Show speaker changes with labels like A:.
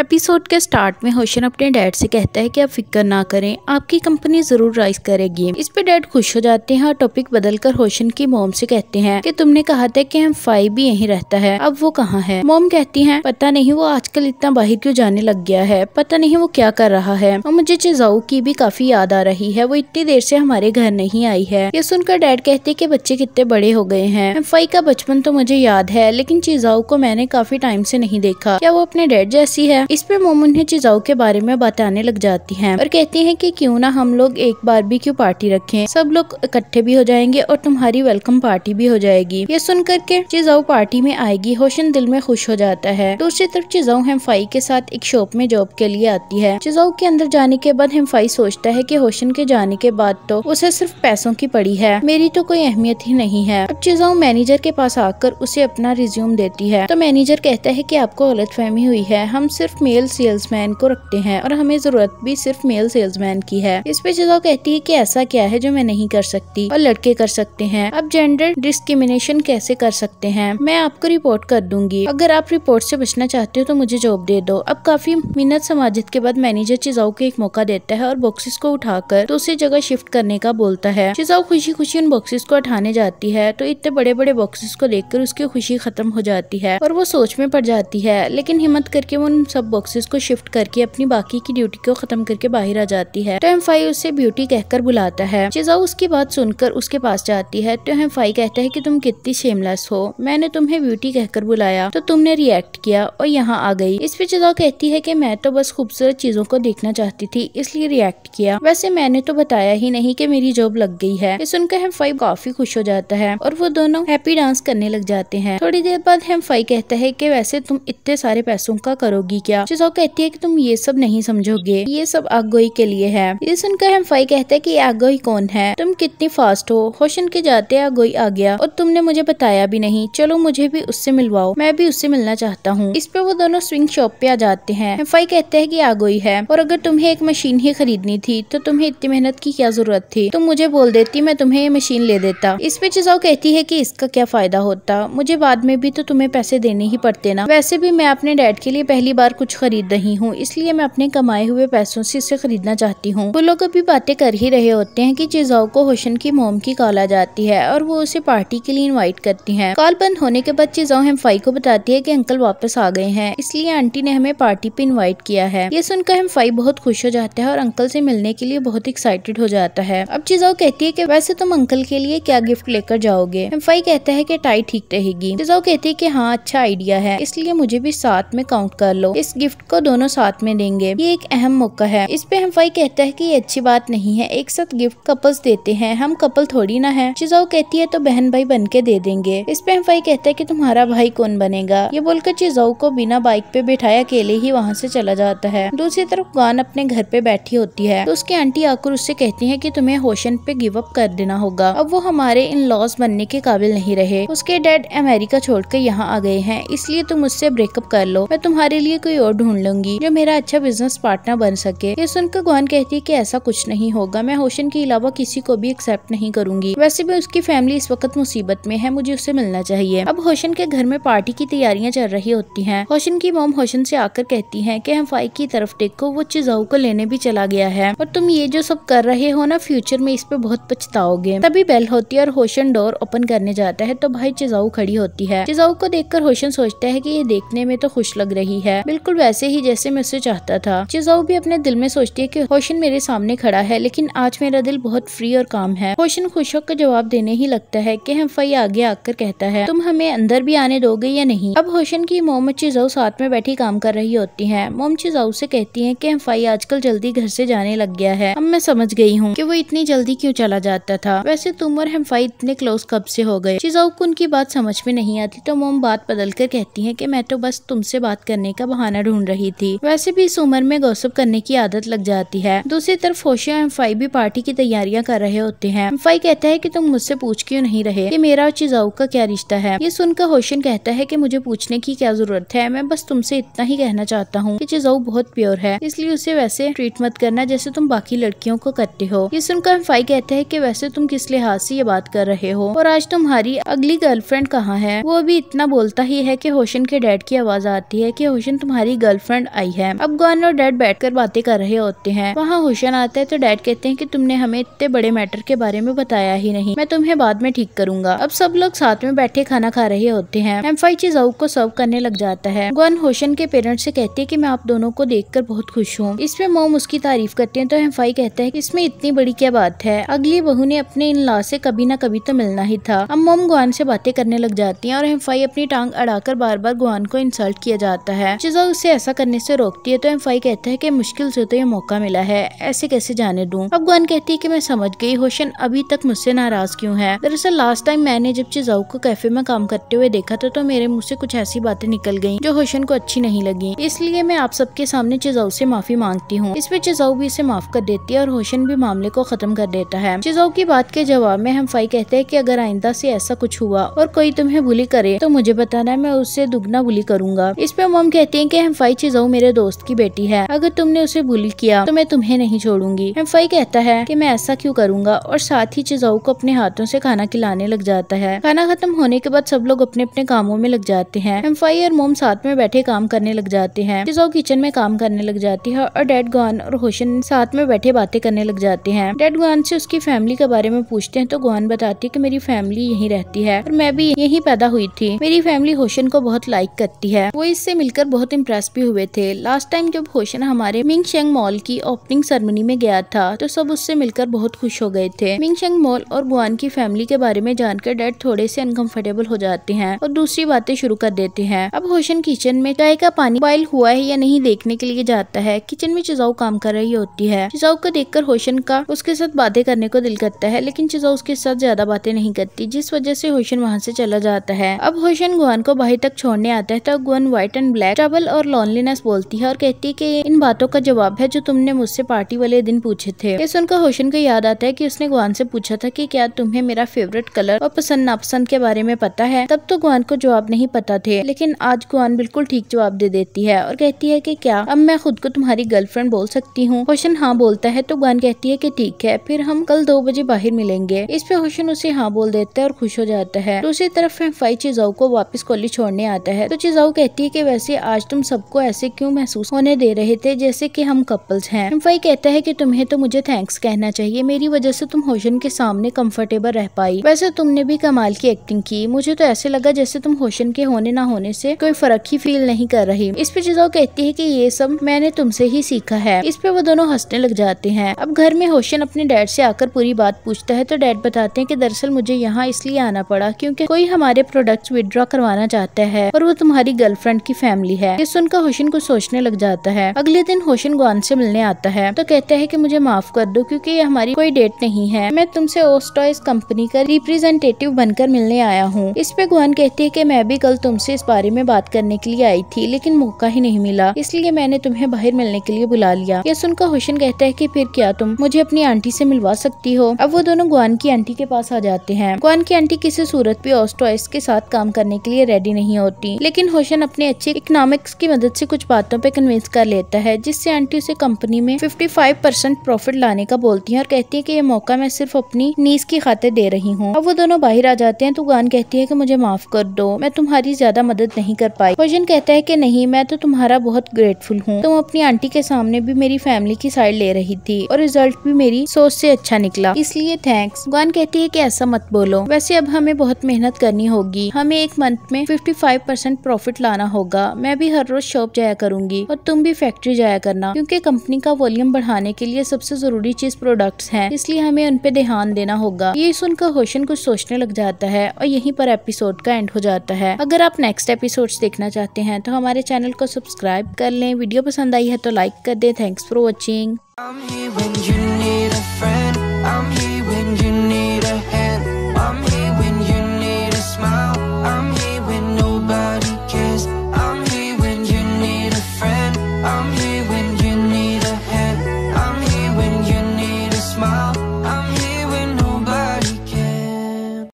A: episode के start में होशन अपने डैड से कहता है कि आप फिक्र ना करें आपकी कंपनी जरूर राइज करेगी इस पे डैड खुश हो जाते हैं और टॉपिक बदलकर होशन की मोम से कहते हैं कि तुमने कहा था कि हम फाइव भी यहीं रहता है अब वो कहाँ है मोम कहती है पता नहीं वो आजकल इतना बाहर क्यों जाने लग गया है पता नहीं वो क्या कर रहा है और मुझे चिजाऊ की भी काफी याद आ रही है वो इतनी देर से हमारे घर नहीं आई है ये सुनकर डैड कहते कि बच्चे कितने बड़े हो गए हैं फाई का बचपन तो मुझे याद है लेकिन चिजाऊ को मैंने काफी टाइम से नहीं देखा क्या वो अपने डैड जैसी है है पर मोम उन्हें के बारे में बताने लग जाती है और कहती है की क्यूँ ना हम लोग एक बार भी क्यूँ पार्टी रखे सब लोग इकट्ठे भी हो जाएंगे और तुम्हारी वेलकम पार्टी भी हो जाएगी ये सुन करके चिजाऊ पार्टी में आएगी होशन दिल में खुश हो जाता है दूसरी तरफ चिजाऊ हेमफाई के साथ एक शॉप में जॉब के लिए आती है चिजाऊ के अंदर जाने के बाद हेमफाई सोचता है की होशन के जाने के बाद तो उसे सिर्फ पैसों की पड़ी है मेरी तो कोई अहमियत ही नहीं है अब चिजाऊ मैनेजर के पास आकर उसे अपना रिज्यूम देती है तो मैनेजर कहता है की आपको गलत फहमी हुई है हम सिर्फ सिर्फ मेल सेल्समैन को रखते हैं और हमें जरूरत भी सिर्फ मेल सेल्समैन की है इस पे जिदा कहती है कि ऐसा क्या है जो मैं नहीं कर सकती और लड़के कर सकते हैं अब जेंडर डिस्क्रिमिनेशन कैसे कर सकते हैं मैं आपको रिपोर्ट कर दूंगी अगर आप रिपोर्ट से बचना चाहते हो तो मुझे जॉब दे दो अब काफी मिन्नत समाजित के बाद मैनेजर चिजाऊ को एक मौका देता है और बॉक्सेस को उठाकर दूसरी तो जगह शिफ्ट करने का बोलता है चिजाऊ खुशी खुशी उन बॉक्सेस को उठाने जाती है तो इतने बड़े बड़े बॉक्सेस को देखकर उसकी खुशी खत्म हो जाती है और वो सोच में पड़ जाती है लेकिन हिम्मत करके वो उन सब सब बॉक्सेस को शिफ्ट करके अपनी बाकी की ड्यूटी को खत्म करके बाहर आ जाती है तो हेमफाई उसे ब्यूटी कहकर बुलाता है चिजाओ उसकी बात सुनकर उसके पास जाती है तो हेमफाई कहता है की तुम कितनी शेमलेस हो मैंने तुम्हें ब्यूटी कहकर बुलाया तो तुमने रिएक्ट किया और यहाँ आ गई इस पे चिजाओ कहती है की मैं तो बस खूबसूरत चीजों को देखना चाहती थी इसलिए रिएक्ट किया वैसे मैंने तो बताया ही नहीं की मेरी जॉब लग गई है ये सुनकर हेमफाई काफी खुश हो जाता है और वो दोनों हैप्पी डांस करने लग जाते हैं थोड़ी देर बाद फाई कहता है की वैसे तुम इतने सारे पैसों का करोगी क्या किया शिजो कहती है कि तुम ये सब नहीं समझोगे ये सब आगोई के लिए है ये सुनकर हम फाई कहते है कि आगोई कौन है तुम कितनी फास्ट हो होशन के जाते आगोई आ गया और तुमने मुझे बताया भी नहीं चलो मुझे भी उससे मिलवाओ मैं भी उससे मिलना चाहता हूँ इस पर वो दोनों स्विंग शॉप पे आ जाते हैं फाई कहते हैं की आगोई है और अगर तुम्हें एक मशीन ही खरीदनी थी तो तुम्हें इतनी मेहनत की क्या जरूरत थी तुम मुझे बोल देती मैं तुम्हें ये मशीन ले देता इस पे चिजाओ कहती है की इसका क्या फायदा होता मुझे बाद में भी तो तुम्हें पैसे देने ही पड़ते ना वैसे भी मैं अपने डैड के लिए पहली बार कुछ खरीद रही हूँ इसलिए मैं अपने कमाए हुए पैसों से इसे खरीदना चाहती हूँ वो लोग अभी बातें कर ही रहे होते हैं कि जिजाओ को होशन की मोम की कॉल आ जाती है और वो उसे पार्टी के लिए इनवाइट करती है कॉल बंद होने के बाद जिजाओ हेम्फाई को बताती है की अंकल वापस आ गए हैं इसलिए आंटी ने हमें पार्टी पे इन्वाइट किया है ये सुनकर हेम्फाई बहुत खुश हो जाता है और अंकल से मिलने के लिए बहुत एक्साइटेड हो जाता है अब चेजाओ कहती है की वैसे तुम अंकल के लिए क्या गिफ्ट लेकर जाओगे हेम्फाई कहता है की टाई ठीक रहेगी चेजाओ कहती है की हाँ अच्छा आइडिया है इसलिए मुझे भी साथ में काउंट कर लो इस गिफ्ट को दोनों साथ में देंगे ये एक अहम मौका है इस पे हम फाई कहता है की ये अच्छी बात नहीं है एक साथ गिफ्ट कपल्स देते हैं हम कपल थोड़ी ना है चिजाऊ कहती है तो बहन भाई बन के दे देंगे इस पे हम फाई कहता है की तुम्हारा भाई कौन बनेगा ये बोलकर चिजाऊ को बिना बाइक पे बिठाया अकेले ही वहाँ से चला जाता है दूसरी तरफ गान अपने घर पे बैठी होती है तो उसकी आंटी आकर उससे कहती है की तुम्हें होशन पे गिव अप कर देना होगा अब वो हमारे इन लॉज बनने के काबिल नहीं रहे उसके डैड अमेरिका छोड़कर यहाँ आ गए हैं इसलिए तुम उससे ब्रेकअप कर लो मैं तुम्हारे लिए कोई और ढूंढ लूंगी जो मेरा अच्छा बिजनेस पार्टनर बन सके ये सुनकर गुआन कहती है की ऐसा कुछ नहीं होगा मैं होशन के अलावा किसी को भी एक्सेप्ट नहीं करूंगी वैसे भी उसकी फैमिली इस वक्त मुसीबत में है मुझे उससे मिलना चाहिए अब होशन के घर में पार्टी की तैयारियां चल रही होती हैं होशन की मोम होशन से आकर कहती है कि हम फाइक की तरफ देखो वो चिजाऊ को लेने भी चला गया है और तुम ये जो सब कर रहे हो ना फ्यूचर में इस पे बहुत पछताओगे तभी बेल होती है और होशन डोर ओपन करने जाता है तो भाई चिजाऊ खड़ी होती है चिजाऊ को देख होशन सोचता है की ये देखने में तो खुश लग रही है बिल्कुल बिल्कुल वैसे ही जैसे मैं उसे चाहता था चिजाऊ भी अपने दिल में सोचती है कि होशन मेरे सामने खड़ा है लेकिन आज मेरा दिल बहुत फ्री और काम है होशन खुश होकर जवाब देने ही लगता है की हम्फई आगे आकर कहता है तुम हमें अंदर भी आने दोगे या नहीं अब होशन की मोम चिजाऊ साथ में बैठी काम कर रही होती है मोम चिजाऊ से कहती है की हम्फई आजकल जल्दी घर से जाने लग गया है अब मैं समझ गई हूँ की वो इतनी जल्दी क्यूँ चला जाता था वैसे तुम और हम्फाई इतने क्लोज कब से हो गए चिजाऊ को उनकी बात समझ में नहीं आती तो मोम बात बदल कर कहती है की मैं तो बस तुमसे बात करने का बहाना बहाना ढूंढ रही थी वैसे भी इस उम्र में गौसप करने की आदत लग जाती है दूसरी तरफ होशिया फाई भी पार्टी की तैयारियां कर रहे होते हैं फाई कहता है कि तुम मुझसे पूछ क्यों नहीं रहे कि मेरा और चिजाऊ का क्या रिश्ता है ये सुनकर होशियन कहता है कि मुझे पूछने की क्या जरूरत है मैं बस तुमसे इतना ही कहना चाहता हूँ कि चिजाऊ बहुत प्योर है इसलिए उसे वैसे ट्रीट मत करना जैसे तुम बाकी लड़कियों को करते हो ये सुनकर फाई कहते हैं की वैसे तुम किस लिहाज से ये बात कर रहे हो और आज तुम्हारी अगली गर्लफ्रेंड कहाँ है वो अभी इतना बोलता ही है की होशियन के डैड की आवाज आती है की होशियन तुम्हारी तुम्हारी गर्लफ्रेंड आई है अब अफगान और डैड बैठकर बातें कर रहे होते हैं वहाँ हुसैन आता है तो डैड कहते हैं कि तुमने हमें इतने बड़े मैटर के बारे में बताया ही नहीं मैं तुम्हें बाद में ठीक करूंगा अब सब लोग साथ में बैठे खाना खा रहे होते हैं एम्फाई चिजाउक को सर्व करने लग जाता है अफगान होशन के पेरेंट्स से कहती है की मैं आप दोनों को देख बहुत खुश हूँ इसमें मोम उसकी तारीफ करते हैं तो एम फाइव कहते हैं इसमें इतनी बड़ी क्या बात है अगली बहू ने अपने इन लाश से कभी ना कभी तो मिलना ही था अब मोम गुआन से बातें करने लग जाती है और हेम्फाई अपनी टांग अड़ाकर बार बार गुआन को इंसल्ट किया जाता है चिजल उसे ऐसा करने से रोकती है तो एम फाई कहता है कि मुश्किल से तो ये मौका मिला है ऐसे कैसे जाने दूं अफगान कहती है कि मैं समझ गई होशन अभी तक मुझसे नाराज क्यों है दरअसल लास्ट टाइम मैंने जब चिजाऊ को कैफे में काम करते हुए देखा था तो मेरे मुँह से कुछ ऐसी बातें निकल गयी जो होशन को अच्छी नहीं लगी इसलिए मैं आप सबके सामने चिजाऊ से माफी मांगती हूँ इसमें चिजाऊ भी इसे माफ कर देती है और होशन भी मामले को खत्म कर देता है चिजाऊ की बात के जवाब में हम फाई कहते हैं की अगर आइंदा से ऐसा कुछ हुआ और कोई तुम्हें बुली करे तो मुझे बताना मैं उससे दुगना बुली करूंगा इस पर मोम कहती है की फाई चिजाऊ मेरे दोस्त की बेटी है अगर तुमने उसे भूल किया तो मैं तुम्हें नहीं छोड़ूंगी फाई कहता है कि मैं ऐसा क्यों करूंगा और साथ ही चिजाऊ को अपने हाथों से खाना खिलाने लग जाता है खाना खत्म होने के बाद सब लोग अपने अपने कामों में लग जाते हैं हम्फाई और मोम साथ में बैठे काम करने लग जाते हैं चिजाऊ किचन में काम करने लग जाती है और डेड गुआन और होशन साथ में बैठे बातें करने लग जाते हैं डेड गुआन से उसकी फैमिली के बारे में पूछते हैं तो गुआन बताती है कि मेरी फैमिली यहीं रहती है और मैं भी यहीं पैदा हुई थी मेरी फैमिली होशन को बहुत लाइक करती है वो इससे मिलकर बहुत इम्प्रेस इम्प्रेस भी हुए थे लास्ट टाइम जब होशन हमारे मिंग शेंग मॉल की ओपनिंग सेरेमनी में गया था तो सब उससे मिलकर बहुत खुश हो गए थे मिंग शेंग मॉल और गुआन की फैमिली के बारे में जानकर डैड थोड़े से अनकंफर्टेबल हो जाते हैं और दूसरी बातें शुरू कर देते हैं अब होशन किचन में चाय का पानी बॉयल हुआ है या नहीं देखने के लिए जाता है किचन में चिजाऊ काम कर रही होती है चिजाऊ को देखकर होशन का उसके साथ बातें करने को दिल करता है लेकिन चिजाऊ उसके साथ ज्यादा बातें नहीं करती जिस वजह से होशन वहाँ से चला जाता है अब होशन गुआन को बाहर तक छोड़ने आता है तब गुआन व्हाइट एंड ब्लैक ट्रबल और और लॉनलीनेस बोलती है और कहती है कि इन बातों का जवाब है जो तुमने मुझसे पार्टी वाले दिन पूछे थे ये सुनकर होशन को याद आता है कि उसने गुआन से पूछा था कि क्या तुम्हें मेरा फेवरेट कलर और पसंद नापसंद के बारे में पता है तब तो गुआन को जवाब नहीं पता थे लेकिन आज गुआन बिल्कुल ठीक जवाब दे देती है और कहती है की क्या अब मैं खुद को तुम्हारी गर्लफ्रेंड बोल सकती हूँ होशन हाँ बोलता है तो गुआन कहती है की ठीक है फिर हम कल दो बजे बाहर मिलेंगे इस पे होशन उसे हाँ बोल देता है और खुश हो जाता है दूसरी तरफ फाई चिजाऊ को वापस कॉलेज छोड़ने आता है तो चिजाऊ कहती है की वैसे आज तुम सबको ऐसे क्यों महसूस होने दे रहे थे जैसे कि हम कपल्स हैं वही कहता है कि तुम्हें तो मुझे थैंक्स कहना चाहिए मेरी वजह से तुम होशन के सामने कंफर्टेबल रह पाई वैसे तुमने भी कमाल की एक्टिंग की मुझे तो ऐसे लगा जैसे तुम होशन के होने ना होने से कोई फर्क ही फील नहीं कर रही इस पे जिजाओ कहती है की ये सब मैंने तुमसे ही सीखा है इस पे वो दोनों हंसने लग जाते हैं अब घर में होशन अपने डैड से आकर पूरी बात पूछता है तो डैड बताते हैं की दरअसल मुझे यहाँ इसलिए आना पड़ा क्योंकि कोई हमारे प्रोडक्ट्स विदड्रॉ करवाना चाहता है और वो तुम्हारी गर्लफ्रेंड की फैमिली है सुनकर होशिन को सोचने लग जाता है अगले दिन होशिन गुआन से मिलने आता है तो कहता है कि मुझे माफ कर दो क्योंकि ये हमारी कोई डेट नहीं है मैं तुमसे ओस्टॉइस कंपनी का रिप्रेजेंटेटिव बनकर मिलने आया हूँ इस पे गुआन कहती है की मैं भी कल तुमसे इस बारे में बात करने के लिए आई थी लेकिन मौका ही नहीं मिला इसलिए मैंने तुम्हें बाहर मिलने के लिए बुला लिया ये सुनकर होशिन कहता है की फिर क्या तुम मुझे अपनी आंटी से मिलवा सकती हो अब वो दोनों गुआन की आंटी के पास आ जाते हैं गुआन की आंटी किसी सूरत भी ओस्टॉइस के साथ काम करने के लिए रेडी नहीं होती लेकिन होशन अपने अच्छे इकोनॉमिक्स की मदद से कुछ बातों पे कन्विंस कर लेता है जिससे आंटी उसे कंपनी में 55 परसेंट प्रॉफिट लाने का बोलती है और कहती है कि ये मौका मैं सिर्फ अपनी नीस की खातिर दे रही हूँ अब वो दोनों बाहर आ जाते हैं तो गान कहती है की मुझे माफ कर दो मैं तुम्हारी ज्यादा मदद नहीं कर पाई फर्जन कहता है की नहीं मैं तो तुम्हारा बहुत ग्रेटफुल हूँ तुम अपनी आंटी के सामने भी मेरी फैमिली की साइड ले रही थी और रिजल्ट भी मेरी सोच से अच्छा निकला इसलिए थैंक्स गान कहती है की ऐसा मत बोलो वैसे अब हमें बहुत मेहनत करनी होगी हमें एक मंथ में 55 परसेंट प्रॉफिट लाना होगा मैं भी हर रोज शॉप जाया करूंगी और तुम भी फैक्ट्री जाया करना क्योंकि कंपनी का वॉल्यूम बढ़ाने के लिए सबसे जरूरी चीज प्रोडक्ट्स हैं इसलिए हमें उन पे ध्यान देना होगा ये सुनकर होशन कुछ सोचने लग जाता है और यहीं पर एपिसोड का एंड हो जाता है अगर आप नेक्स्ट एपिसोड देखना चाहते हैं तो हमारे चैनल को सब्सक्राइब कर लें वीडियो पसंद आई है तो लाइक कर दें थैंक्स फॉर वॉचिंग